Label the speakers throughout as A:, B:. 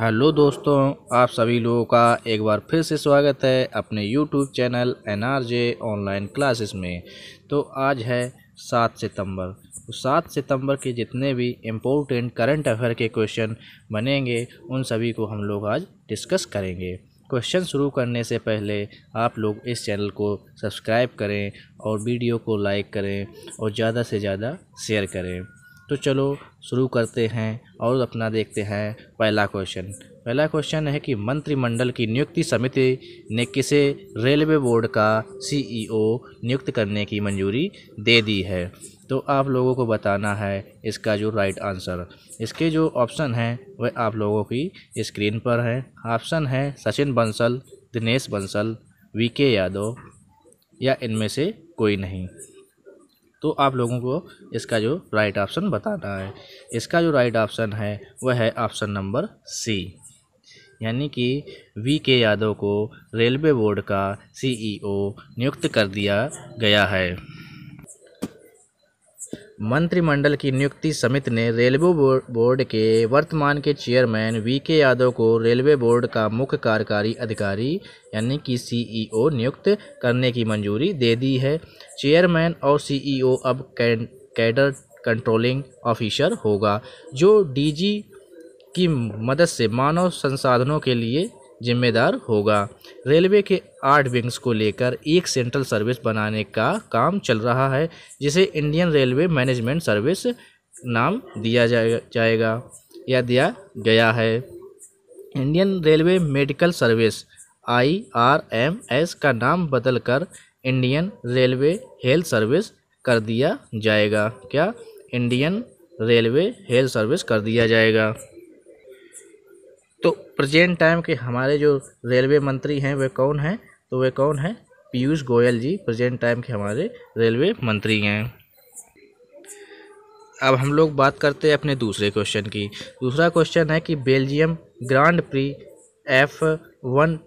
A: hello दोस्तों आप सभी लोगों का एक बार फिर से स्वागत है अपने YouTube channel N R J online classes में तो आज है सात सितंबर तो सात सितंबर के जितने भी इम्पोर्टेंट करंट अफेयर के क्वेश्चन बनेंगे उन सभी को हम लोग आज डिस्कस करेंगे क्वेश्चन शुरू करने से पहले आप लोग इस चैनल को सब्सक्राइब करें और वीडियो को लाइक करें और ज़्यादा से ज़्यादा शेयर करें तो चलो शुरू करते हैं और अपना देखते हैं पहला क्वेश्चन पहला क्वेश्चन है कि मंत्रिमंडल की नियुक्ति समिति ने किसे रेलवे बोर्ड का सीईओ e नियुक्त करने की मंजूरी दे दी है तो आप लोगों को बताना है इसका जो राइट आंसर इसके जो ऑप्शन हैं वह आप लोगों की स्क्रीन पर हैं ऑप्शन है सचिन बंसल दिनेश बंसल वी के यादव या इनमें से कोई नहीं तो आप लोगों को इसका जो राइट ऑप्शन बताना है इसका जो राइट ऑप्शन है वह है ऑप्शन नंबर सी यानी कि वी के यादव को रेलवे बोर्ड का सीईओ e नियुक्त कर दिया गया है मंत्रिमंडल की नियुक्ति समिति ने रेलवे बोर्ड के वर्तमान के चेयरमैन वी के यादव को रेलवे बोर्ड का मुख्य कार्यकारी अधिकारी यानी कि सीईओ e नियुक्त करने की मंजूरी दे दी है चेयरमैन और सीईओ e अब कैडर कंट्रोलिंग ऑफिसर होगा जो डीजी की मदद से मानव संसाधनों के लिए जिम्मेदार होगा रेलवे के आठ विंग्स को लेकर एक सेंट्रल सर्विस बनाने का काम चल रहा है जिसे इंडियन रेलवे मैनेजमेंट सर्विस नाम दिया जाएगा या दिया गया है Indian railway medical service I R M S का नाम बदलकर इंडियन रेलवे हेल्थ सर्विस कर दिया जाएगा क्या इंडियन रेलवे हेल्थ सर्विस कर दिया जाएगा प्रजेंट टाइम के हमारे जो रेलवे मंत्री हैं वे कौन हैं तो वे कौन हैं पीयूष गोयल जी प्रजेंट टाइम के हमारे रेलवे मंत्री हैं अब हम लोग बात करते हैं अपने दूसरे क्वेश्चन की दूसरा क्वेश्चन है कि Belgium grand prix F one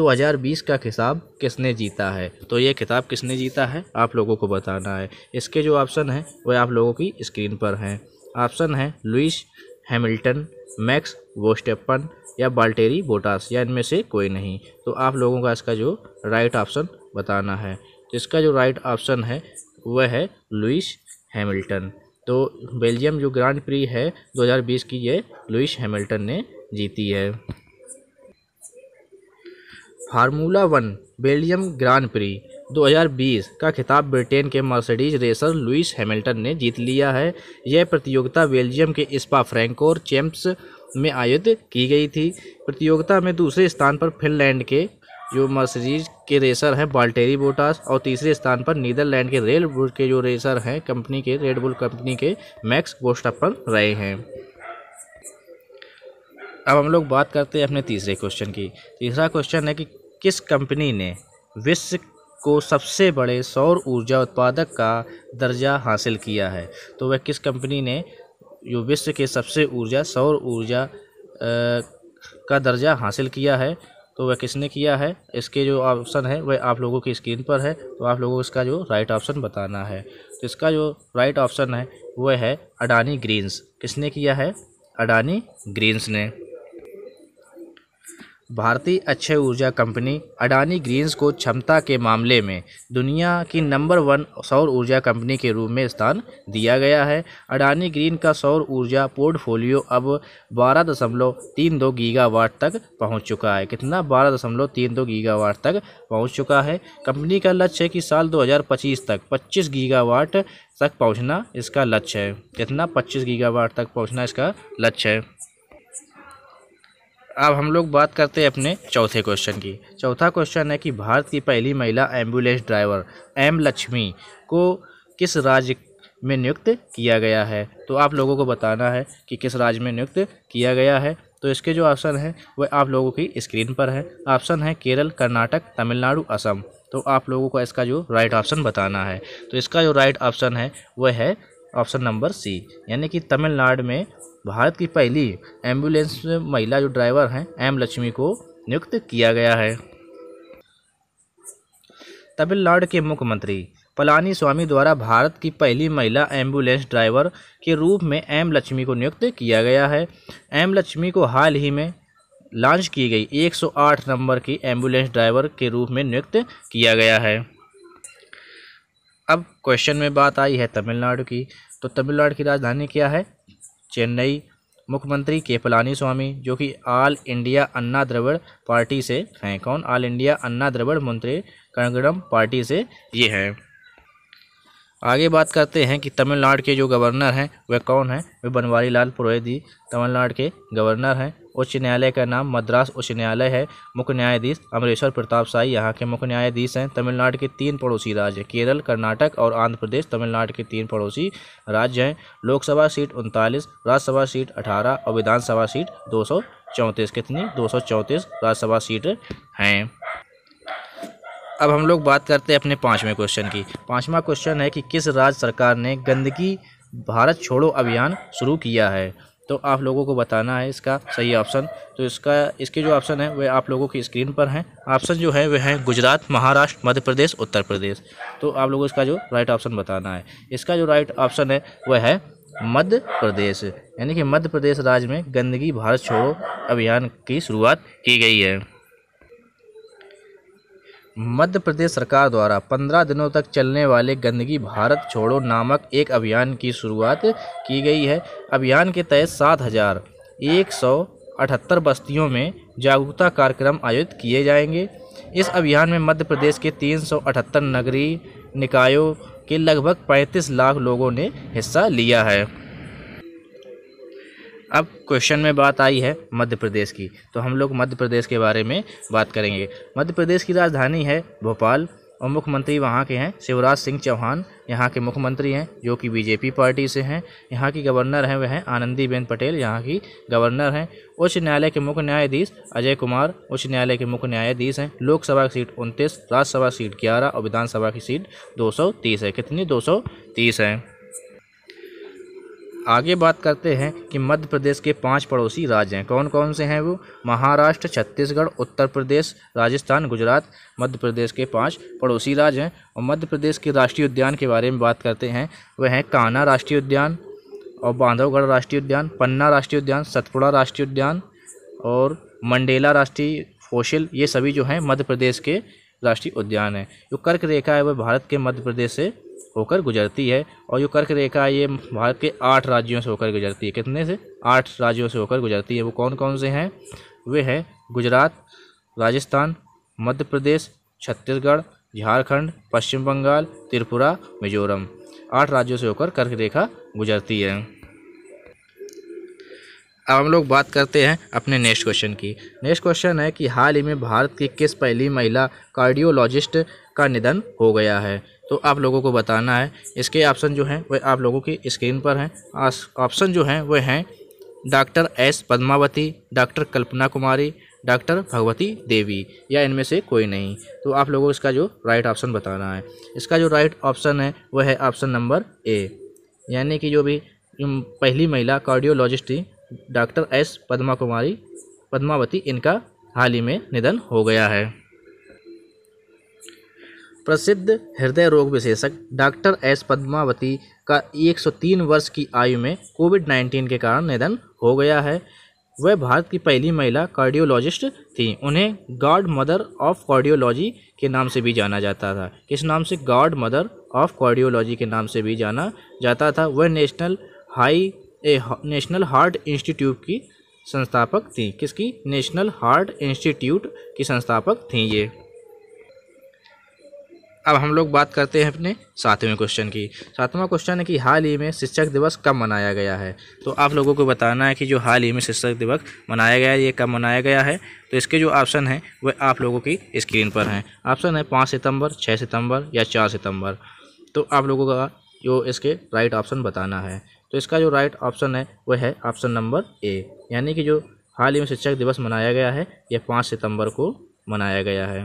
A: 2020 का खिताब किसने जीता है तो ये खिताब किसने जीता है आप लोगों को बताना है इसके जो ऑप्शन हैं वह आप लोगों की स्क्रीन पर हैं ऑप्शन है लुइस हैमिल्टन मैक्स वोस्टेपन या बाल्टेरी बोटास या इनमें से कोई नहीं तो आप लोगों का इसका जो राइट ऑप्शन बताना है तो इसका जो राइट ऑप्शन है वह है लुइस हैमिल्टन तो बेल्जियम जो ग्रांड प्री है 2020 की ये लुइस हैमिल्टन ने जीती है formula one Belgium grand prix 2020 का खिताब ब्रिटेन के मर्सिडीज रेसर लुइस हैमिल्टन ने जीत लिया है यह प्रतियोगिता बेल्जियम के स्पा फ्रैंकोर चैम्प्स में आयोजित की गई थी प्रतियोगिता में दूसरे स्थान पर फिनलैंड के जो मर्सिडीज के रेसर हैं बाल्टेरी बोटास और तीसरे स्थान पर नीदरलैंड के रेल के जो रेसर हैं कंपनी के रेड बुल कंपनी के मैक्स गोस्टापन रहे हैं अब हम लोग बात करते हैं अपने तीसरे क्वेश्चन की तीसरा क्वेश्चन है कि किस कंपनी ने विश्व को सबसे बड़े सौर ऊर्जा उत्पादक का दर्जा हासिल किया है तो वह किस कंपनी ने जो विश्व के सबसे ऊर्जा सौर ऊर्जा का दर्जा हासिल किया है तो वह किसने किया है इसके जो ऑप्शन है वह आप लोगों की स्क्रीन पर है तो आप लोगों को इसका जो राइट ऑप्शन बताना है तो इसका जो राइट ऑप्शन है वह है अडानी ग्रीन्स किसने किया है अडानी ग्रीन्स ने भारतीय अक्षय ऊर्जा कंपनी अडानी ग्रीन्स को क्षमता के मामले में दुनिया की नंबर वन सौर ऊर्जा कंपनी के रूप में स्थान दिया गया है अडानी ग्रीन का सौर ऊर्जा पोर्टफोलियो अब बारह दशमलव तीन दो गीगावाट तक पहुंच चुका है कितना बारह दशमलव तीन दो गीगावाट तक पहुंच चुका है कंपनी का लक्ष्य है कि साल 2025 तक 25 गीगावाट तक पहुँचना इसका लक्ष्य है कितना पच्चीस गीगावाट तक पहुँचना इसका लक्ष्य है अब हम लोग बात करते हैं अपने चौथे क्वेश्चन की चौथा क्वेश्चन है कि भारत की पहली महिला एम्बुलेंस ड्राइवर एम लक्ष्मी को किस राज्य में नियुक्त किया गया है तो आप लोगों को बताना है कि किस राज्य में नियुक्त किया गया है तो इसके जो ऑप्शन हैं वह आप लोगों की स्क्रीन पर है ऑप्शन है केरल कर्नाटक तमिलनाडु असम तो आप लोगों को इसका जो राइट ऑप्शन बताना है तो इसका जो राइट ऑप्शन है वह है ऑप्शन नंबर सी यानी कि तमिलनाडु में भारत की पहली एम्बुलेंस महिला जो ड्राइवर हैं एम लक्ष्मी को नियुक्त किया गया है तमिलनाडु के मुख्यमंत्री पलानी स्वामी द्वारा भारत की पहली महिला एम्बुलेंस ड्राइवर के रूप में एम लक्ष्मी को नियुक्त किया गया है एम लक्ष्मी को हाल ही में लॉन्च की गई 108 नंबर की एम्बुलेंस ड्राइवर के रूप में नियुक्त किया गया है अब क्वेश्चन में बात आई है तमिलनाडु की तो तमिलनाडु की राजधानी क्या है चेन्नई मुख्यमंत्री के पलानी स्वामी जो कि all India Anna Dravida party से हैं कौन ऑल इंडिया अन्ना द्रविड़ मंत्री कंगड़म पार्टी से ये हैं आगे बात करते हैं कि तमिलनाडु के जो गवर्नर हैं वे कौन हैं वे बनवारी लाल पुरोहित जी तमिलनाडु के गवर्नर हैं उच्च न्यायालय का नाम मद्रास उच्च न्यायालय है मुख्य न्यायाधीश अमरेश्वर प्रताप साई यहाँ के मुख्य न्यायाधीश हैं तमिलनाडु के तीन पड़ोसी राज्य केरल कर्नाटक और आंध्र प्रदेश तमिलनाडु के तीन पड़ोसी राज्य हैं लोकसभा सीट उनतालीस राज्यसभा सीट अठारह और विधानसभा सीट दो सौ चौंतीस कितनी दो सौ चौंतीस राज्यसभा सीट हैं अब हम लोग बात करते हैं अपने पाँचवें क्वेश्चन की पाँचवा क्वेश्चन है कि किस राज्य सरकार ने गंदगी भारत छोड़ो अभियान शुरू किया है तो आप लोगों को बताना है इसका सही ऑप्शन तो इसका इसके जो ऑप्शन है वह आप लोगों की स्क्रीन पर हैं ऑप्शन जो है वह हैं गुजरात महाराष्ट्र मध्य प्रदेश उत्तर प्रदेश तो आप लोगों इसका जो राइट ऑप्शन बताना है इसका जो राइट ऑप्शन है वह है मध्य प्रदेश यानी कि मध्य प्रदेश राज्य में गंदगी भारत छोड़ो अभियान की शुरुआत की गई है मध्य प्रदेश सरकार द्वारा पंद्रह दिनों तक चलने वाले गंदगी भारत छोड़ो नामक एक अभियान की शुरुआत की गई है अभियान के तहत सात हज़ार एक सौ अठहत्तर बस्तियों में जागरूकता कार्यक्रम आयोजित किए जाएंगे इस अभियान में मध्य प्रदेश के तीन सौ अठहत्तर नगरीय निकायों के लगभग पैंतीस लाख लोगों ने हिस्सा लिया है अब क्वेश्चन में बात आई है मध्य प्रदेश की तो हम लोग मध्य प्रदेश के बारे में बात करेंगे मध्य प्रदेश की राजधानी है भोपाल और मुख्यमंत्री वहाँ के हैं शिवराज सिंह चौहान यहाँ के मुख्यमंत्री हैं जो कि बीजेपी पार्टी से हैं यहाँ की गवर्नर हैं वह हैं आनंदीबेन पटेल यहाँ की गवर्नर हैं उच्च न्यायालय के मुख्य न्यायाधीश अजय कुमार उच्च न्यायालय के मुख्य न्यायाधीश हैं लोकसभा की सीट उनतीस राज्यसभा सीट ग्यारह और विधानसभा की सीट दो है कितनी दो है आगे बात करते हैं कि मध्य प्रदेश के पांच पड़ोसी राज्य हैं कौन कौन से हैं वो महाराष्ट्र छत्तीसगढ़ उत्तर प्रदेश राजस्थान गुजरात मध्य प्रदेश के पांच पड़ोसी राज्य हैं और मध्य प्रदेश के राष्ट्रीय उद्यान के बारे में बात करते हैं वह हैं कान्हा राष्ट्रीय उद्यान और बांधवगढ़ राष्ट्रीय उद्यान पन्ना राष्ट्रीय उद्यान सतपुड़ा राष्ट्रीय उद्यान और मंडेला राष्ट्रीय कौशल ये सभी जो हैं मध्य प्रदेश के राष्ट्रीय उद्यान हैं जो कर्क रेखा है वह भारत के मध्य प्रदेश से होकर गुजरती है और जो कर्क रेखा है ये भारत के आठ राज्यों से होकर गुजरती है कितने से आठ राज्यों से होकर गुजरती है वो कौन कौन से हैं वे हैं गुजरात राजस्थान मध्य प्रदेश छत्तीसगढ़ झारखंड पश्चिम बंगाल त्रिपुरा मिजोरम आठ राज्यों से होकर कर्क रेखा गुजरती है अब हम लोग बात करते हैं अपने नेक्स्ट क्वेश्चन की नेक्स्ट क्वेश्चन है कि हाल ही में भारत की किस पहली महिला कार्डियोलॉजिस्ट का निधन हो गया है तो आप लोगों को बताना है इसके ऑप्शन जो हैं वह आप लोगों की स्क्रीन पर हैं ऑप्शन जो हैं वह हैं doctor S Padmavati doctor Kalpana Kumari doctor Bhagwati Devi या इनमें से कोई नहीं तो आप लोगों को इसका जो राइट ऑप्शन बताना है इसका जो राइट ऑप्शन है वह है ऑप्शन नंबर ए यानी कि जो भी पहली महिला कार्डियोलॉजिस्ट थी डॉक्टर एस पद्मा कुमारी पद्मावती इनका हाल ही में निधन हो गया है प्रसिद्ध हृदय रोग विशेषक डॉक्टर एस पद्मावती का 103 वर्ष की आयु में कोविड 19 के कारण निधन हो गया है वह भारत की पहली महिला कार्डियोलॉजिस्ट थीं उन्हें गॉड मदर ऑफ कार्डियोलॉजी के नाम से भी जाना जाता था किस नाम से गॉड मदर ऑफ कार्डियोलॉजी के नाम से भी जाना जाता था वह national high a national heart institute की संस्थापक थी किसकी नेशनल हार्ट इंस्टीट्यूट की संस्थापक थी ये अब हम लोग बात करते हैं अपने सातवें क्वेश्चन की सातवां क्वेश्चन है कि हाल ही में शिक्षक दिवस कब मनाया गया है तो आप लोगों को बताना है कि जो हाल ही में शिक्षक दिवस मनाया गया है ये कब मनाया गया है तो इसके जो ऑप्शन हैं वह आप लोगों की स्क्रीन पर हैं ऑप्शन है पाँच सितंबर छः सितंबर या चार सितंबर तो आप लोगों का जो इसके राइट ऑप्शन बताना है तो इसका जो राइट ऑप्शन है वह है ऑप्शन नंबर ए यानी कि जो हाल ही में शिक्षक दिवस मनाया गया है यह पाँच सितंबर को मनाया गया है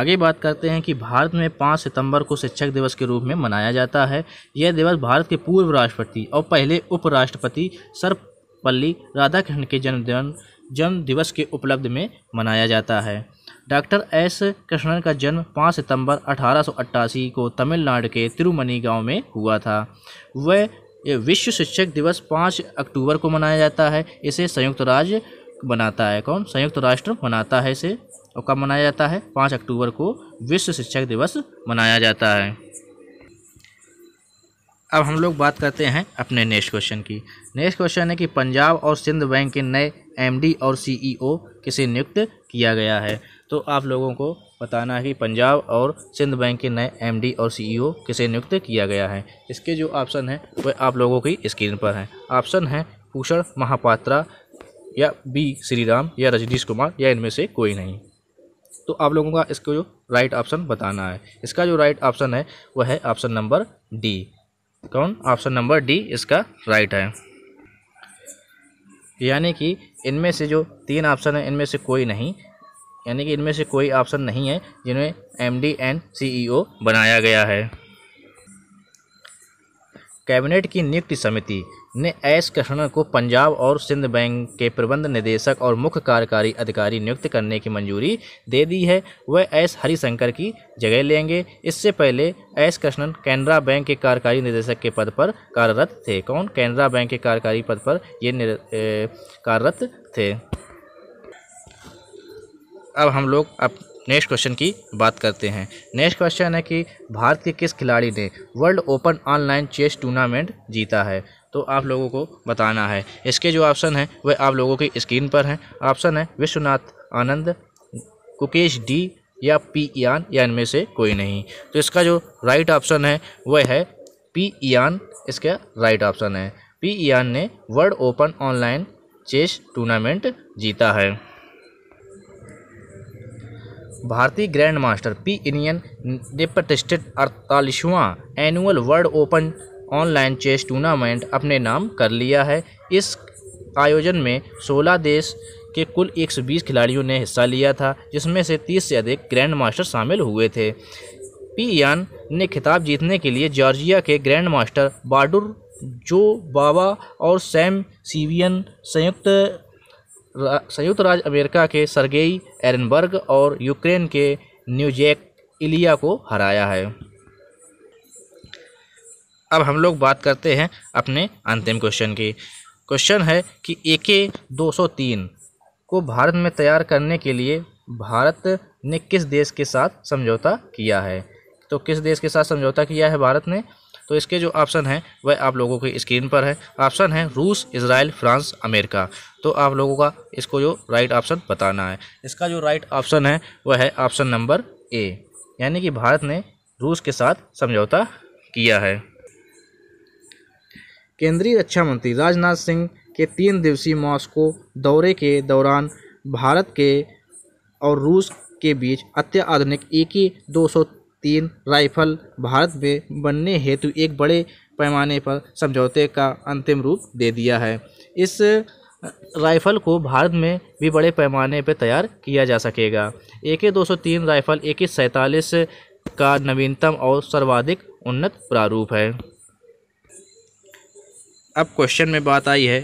A: आगे बात करते हैं कि भारत में पाँच सितंबर को शिक्षक दिवस के रूप में मनाया जाता है यह दिवस भारत के पूर्व राष्ट्रपति और पहले उपराष्ट्रपति सर्वपल्ली राधाकृष्ण के जन्मदिन जन्म दिवस के उपलब्ध में मनाया जाता है डॉक्टर एस कृष्णन का जन्म 5 सितंबर 1888 को तमिलनाडु के तिरुमणि गांव में हुआ था वह विश्व शिक्षक दिवस 5 अक्टूबर को मनाया जाता है इसे संयुक्त राज्य बनाता है कौन संयुक्त राष्ट्र मनाता है इसे और कब मनाया जाता है 5 अक्टूबर को विश्व शिक्षक दिवस मनाया जाता है अब हम लोग बात करते हैं अपने नेक्स्ट क्वेश्चन की नेक्स्ट क्वेश्चन है कि पंजाब और सिंध बैंक के नए एमडी और सीईओ e किसे नियुक्त किया गया है तो आप लोगों को बताना है कि पंजाब और सिंध बैंक के नए एमडी और सीईओ e किसे नियुक्त किया गया है इसके जो ऑप्शन हैं वह आप लोगों की स्क्रीन पर हैं ऑप्शन है भूषण महापात्रा या बी श्रीराम या रजनीश कुमार या इनमें से कोई नहीं तो आप लोगों का इसको जो राइट ऑप्शन बताना है इसका जो राइट ऑप्शन है वह है ऑप्शन नंबर डी कौन ऑप्शन नंबर डी इसका राइट है यानी कि इनमें से जो तीन ऑप्शन है इनमें से कोई नहीं यानी कि इनमें से कोई ऑप्शन नहीं है जिन्हें एम डी एंड सी बनाया गया है कैबिनेट की नियुक्ति समिति ने एस कृष्णन को पंजाब और सिंध बैंक के प्रबंध निदेशक और मुख्य कार्यकारी अधिकारी नियुक्त करने की मंजूरी दे दी है वह एस हरिशंकर की जगह लेंगे इससे पहले एस कृष्णन कैनरा बैंक के कार्यकारी निदेशक के पद पर कार्यरत थे कौन कैनरा बैंक के कार्यकारी पद पर ये कार्यरत थे अब हम लोग अब नेक्स्ट क्वेश्चन की बात करते हैं नेक्स्ट क्वेश्चन है कि भारत के किस खिलाड़ी ने world open online chess tournament जीता है तो आप लोगों को बताना है इसके जो ऑप्शन हैं वह आप लोगों की स्क्रीन पर हैं ऑप्शन है विश्वनाथ आनंद कुकेश डी या पी ईन या इनमें से कोई नहीं तो इसका जो राइट ऑप्शन है वह है पी ईन इसका राइट ऑप्शन है पी ईन ने world open online chess tournament जीता है भारतीय ग्रैंड मास्टर पी इनियन ने प्रतिष्ठित अड़तालीसवां annual world open online chess tournament अपने नाम कर लिया है इस आयोजन में 16 देश के कुल 120 खिलाड़ियों ने हिस्सा लिया था जिसमें से 30 से अधिक ग्रैंड मास्टर शामिल हुए थे पी यान ने खिताब जीतने के लिए जॉर्जिया के ग्रैंड मास्टर बाडुर जो बाबा और सैम सीवियन संयुक्त संयुक्त राज्य अमेरिका के सरगेई एरनबर्ग और यूक्रेन के न्यूजेक इलिया को हराया है अब हम लोग बात करते हैं अपने अंतिम क्वेश्चन की क्वेश्चन है कि ए के दो को भारत में तैयार करने के लिए भारत ने किस देश के साथ समझौता किया है तो किस देश के साथ समझौता किया है भारत ने तो इसके जो ऑप्शन हैं वह आप लोगों की स्क्रीन पर है ऑप्शन है रूस इसराइल फ्रांस अमेरिका तो आप लोगों का इसको जो राइट ऑप्शन बताना है इसका जो राइट ऑप्शन है वह है ऑप्शन नंबर ए यानी कि भारत ने रूस के साथ समझौता किया है केंद्रीय रक्षा मंत्री राजनाथ सिंह के तीन दिवसीय मॉस्को दौरे के दौरान भारत के और रूस के बीच अत्याधुनिक एक ही दो तीन राइफल भारत में बनने हेतु एक बड़े पैमाने पर समझौते का अंतिम रूप दे दिया है इस राइफ़ल को भारत में भी बड़े पैमाने पर तैयार किया जा सकेगा ए के दो राइफ़ल ए के सैंतालीस का नवीनतम और सर्वाधिक उन्नत प्रारूप है अब क्वेश्चन में बात आई है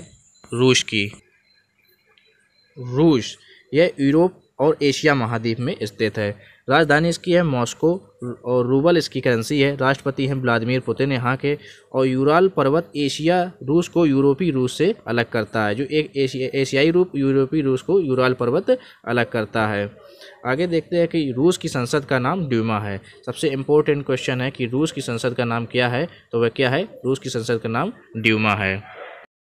A: रूस की रूस यह यूरोप और एशिया महाद्वीप में स्थित है राजधानी इसकी है मॉस्को और रूबल इसकी करेंसी है राष्ट्रपति हैं व्लादिमिर पुतिन यहाँ के और यूराल पर्वत एशिया रूस को यूरोपीय रूस से अलग करता है जो एक एशिया एशियाई रूप यूरोपीय रूस को यूराल पर्वत अलग करता है आगे देखते हैं कि रूस की संसद का नाम ड्यूमा है सबसे इम्पोर्टेंट क्वेश्चन है कि रूस की संसद का नाम क्या है तो वह क्या है रूस की संसद का नाम ड्यूमा है